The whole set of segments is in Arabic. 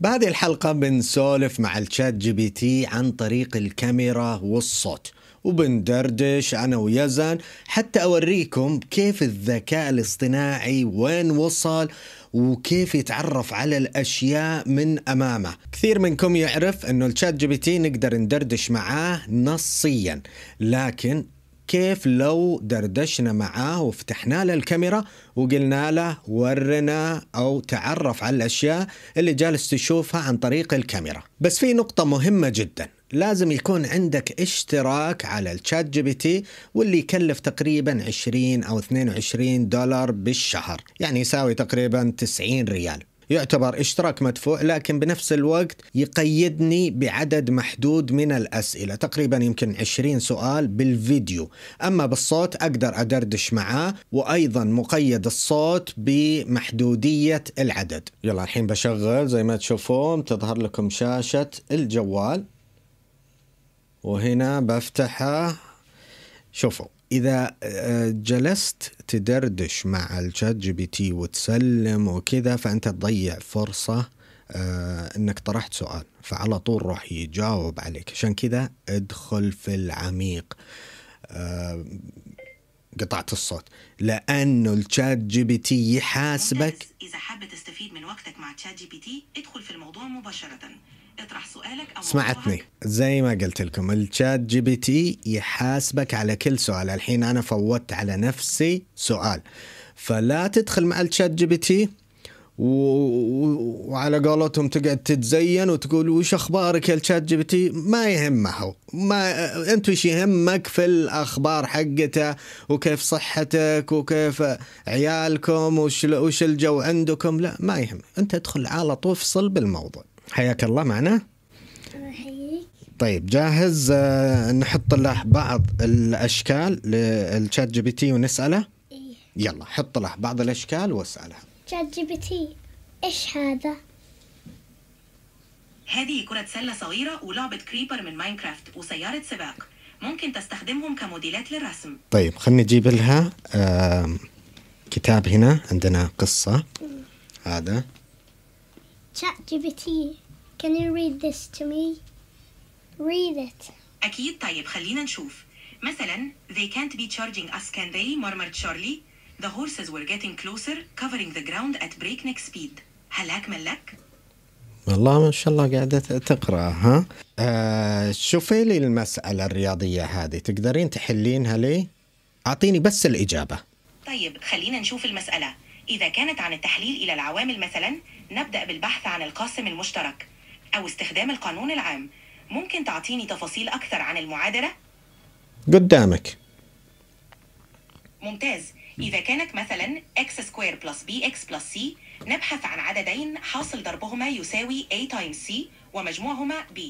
بهذه الحلقة بنسولف مع الشات جي بي تي عن طريق الكاميرا والصوت وبندردش أنا ويزن حتى أوريكم كيف الذكاء الاصطناعي وين وصل وكيف يتعرف على الاشياء من امامه كثير منكم يعرف انه الشات جي بي تي نقدر ندردش معاه نصيا لكن كيف لو دردشنا معاه وفتحنا له الكاميرا وقلنا له ورنا او تعرف على الاشياء اللي جالس تشوفها عن طريق الكاميرا بس في نقطه مهمه جدا لازم يكون عندك اشتراك على الشات جي بي تي واللي يكلف تقريبا 20 او 22 دولار بالشهر يعني يساوي تقريبا 90 ريال يعتبر اشتراك مدفوع لكن بنفس الوقت يقيدني بعدد محدود من الأسئلة تقريبا يمكن 20 سؤال بالفيديو أما بالصوت أقدر أدردش معاه وأيضا مقيد الصوت بمحدودية العدد يلا الحين بشغل زي ما تشوفون تظهر لكم شاشة الجوال وهنا بفتحه شوفوا اذا آه، جلست تدردش مع الشات جي بي تي وتسلم وكذا فانت تضيع فرصه آه، انك طرحت سؤال فعلى طول راح يجاوب عليك عشان كذا ادخل في العميق آه، قطعت الصوت لانه الشات جي بي تي يحاسبك اذا حابه تستفيد من وقتك مع تشات جي بي تي ادخل في الموضوع مباشره اطرح سؤالك أو سمعتني زي ما قلت لكم الشات جي بي تي يحاسبك على كل سؤال الحين أنا فوتت على نفسي سؤال فلا تدخل مع الشات جي بي تي و... وعلى قولتهم تقعد تتزين وتقول وش اخبارك يا الشات جي بي تي ما يهمه هو ما انت وش يهمك في الاخبار حقته وكيف صحتك وكيف عيالكم وش وش الجو عندكم لا ما يهم انت ادخل على طول افصل بالموضوع حياك الله معنا طيب جاهز آه، نحط له بعض الاشكال للشات جي بي تي ونساله إيه؟ يلا حط له بعض الاشكال واسالها شات جي بي تي ايش هذا هذه كرة سلة صغيرة ولعبة كريبر من ماينكرافت وسيارة سباق ممكن تستخدمهم كموديلات للرسم طيب خلني نجيب لها آه كتاب هنا عندنا قصة إيه. هذا ChatGPT, can you read this to me? Read it. أكيد طيب خلينا نشوف. مثلا they can't be charging us can they murmured Charlie. The horses were getting closer covering the ground at breakneck speed. هل أكمل لك؟ والله ما شاء الله قاعدة تقرأ ها آه شوفي لي المسألة الرياضية هذه تقدرين تحلينها لي؟ أعطيني بس الإجابة طيب خلينا نشوف المسألة إذا كانت عن التحليل إلى العوامل مثلا نبدأ بالبحث عن القاسم المشترك أو استخدام القانون العام ممكن تعطيني تفاصيل أكثر عن المعادلة؟ قدامك ممتاز إذا كانت مثلا x سكوير بلس bx بلس c نبحث عن عددين حاصل ضربهما يساوي a times c ومجموعهما b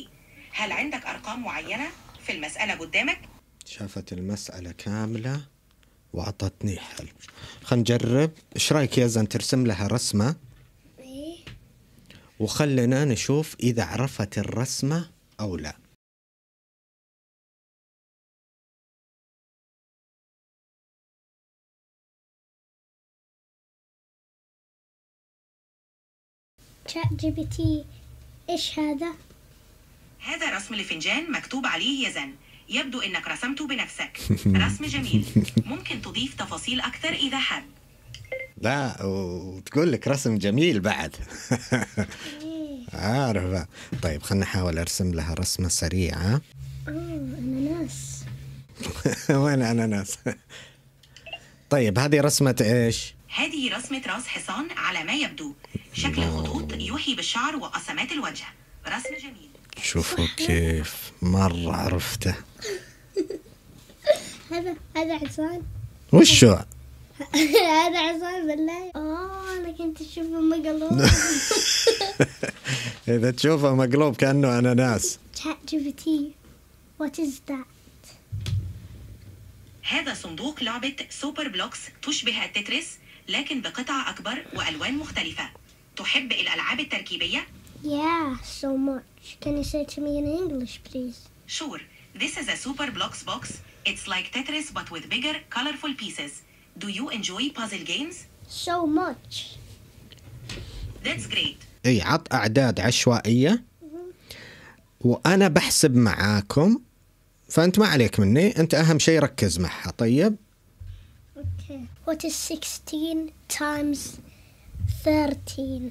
هل عندك أرقام معينة في المسألة قدامك؟ شافت المسألة كاملة وعطتني حلو خلينا نجرب ايش رايك يا زن ترسم لها رسمه إيه. وخلنا نشوف اذا عرفت الرسمه او لا شات جي بي تي ايش هذا؟ هذا رسم لفنجان مكتوب عليه يزن يبدو أنك رسمته بنفسك رسم جميل ممكن تضيف تفاصيل أكثر إذا حب لا وتقول لك رسم جميل بعد إيه. عارفة طيب خلنا أحاول أرسم لها رسمة سريعة أوه أناناس وين أناناس طيب هذه رسمة إيش؟ هذه رسمة راس حصان على ما يبدو شكل الخطوط يوحي بالشعر وقسمات الوجه رسم جميل شوفوا كيف مرة عرفته هذا هذا عصام وشو؟ هذا حصان بالله اه انا كنت اشوفه مقلوب اذا تشوفه مقلوب كانه اناناس شات جي بي تي وات از ذات هذا صندوق لعبة سوبر بلوكس تشبه التتريس لكن بقطع أكبر وألوان مختلفة تحب الألعاب التركيبية Yeah, so much. Can you say it to me in English, please? Sure. This is a Super Blocks box. It's like Tetris, but with bigger, colorful pieces. Do you enjoy puzzle games? So much. That's great. اي عط اعداد عشوائيه mm-hmm. وانا بحسب معاكم فانت ما عليك مني انت اهم شيء ركز معها طيب okay. what is 16 times 13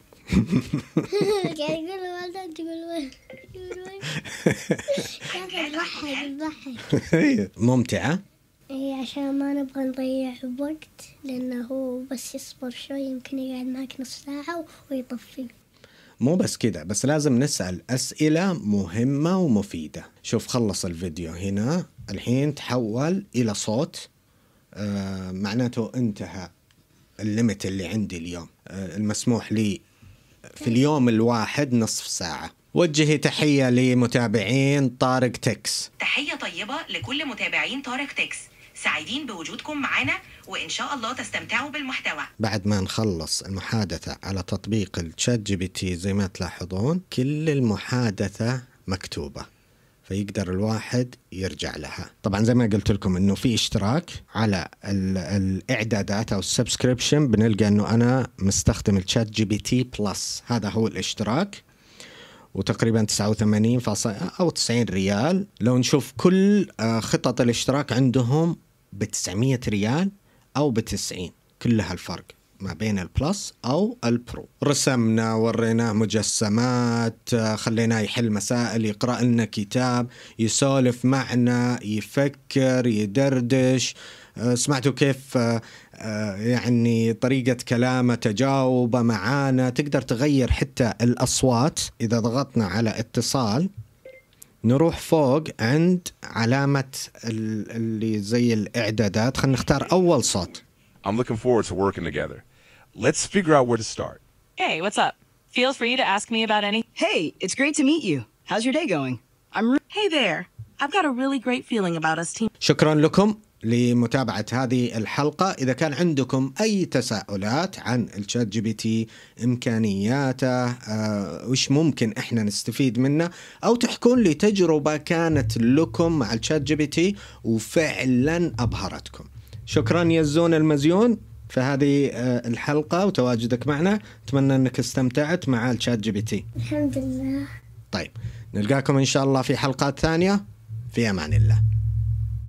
كان يقول والدك تقول يضحك يضحك ممتعة؟ اي عشان ما نبغى نضيع وقت لانه هو بس يصبر شوي يمكن يقعد معك نص ساعة ويطفي مو بس كده بس لازم نسأل أسئلة مهمة ومفيدة شوف خلص الفيديو هنا الحين تحول إلى صوت آه معناته انتهى الليمت اللي عندي اليوم آه المسموح لي في اليوم الواحد نصف ساعة وجهي تحية لمتابعين طارق تكس تحية طيبة لكل متابعين طارق تكس سعيدين بوجودكم معنا وإن شاء الله تستمتعوا بالمحتوى بعد ما نخلص المحادثة على تطبيق الشات جي بي تي زي ما تلاحظون كل المحادثة مكتوبة فيقدر الواحد يرجع لها طبعا زي ما قلت لكم انه في اشتراك على الاعدادات او السبسكريبشن بنلقى انه انا مستخدم الشات جي بي تي بلس هذا هو الاشتراك وتقريبا 89 او 90 ريال لو نشوف كل آه، خطط الاشتراك عندهم ب 900 ريال او ب 90 كلها الفرق ما بين البلس او البرو رسمنا وريناه مجسمات خليناه يحل مسائل يقرا لنا كتاب يسولف معنا يفكر يدردش أه، سمعتوا كيف أه، أه، يعني طريقة كلامه تجاوبه معانا تقدر تغير حتى الأصوات إذا ضغطنا على اتصال نروح فوق عند علامة اللي زي الإعدادات خلينا نختار أول صوت I'm looking forward to working together. let's figure out where to start. Hey, what's up? Feel free to ask me about any. Hey, it's great to meet you. How's your day going? I'm. hey there. I've got a really great feeling about us team. شكرا لكم لمتابعة هذه الحلقة إذا كان عندكم أي تساؤلات عن الشات جي بي تي إمكانياته آه، وش ممكن إحنا نستفيد منه أو تحكون لي تجربة كانت لكم مع الشات جي بي تي وفعلا أبهرتكم شكرا يا الزون المزيون فهذه آه، الحلقه وتواجدك معنا اتمنى انك استمتعت مع الشات جي بي تي الحمد لله طيب نلقاكم ان شاء الله في حلقات ثانيه في امان الله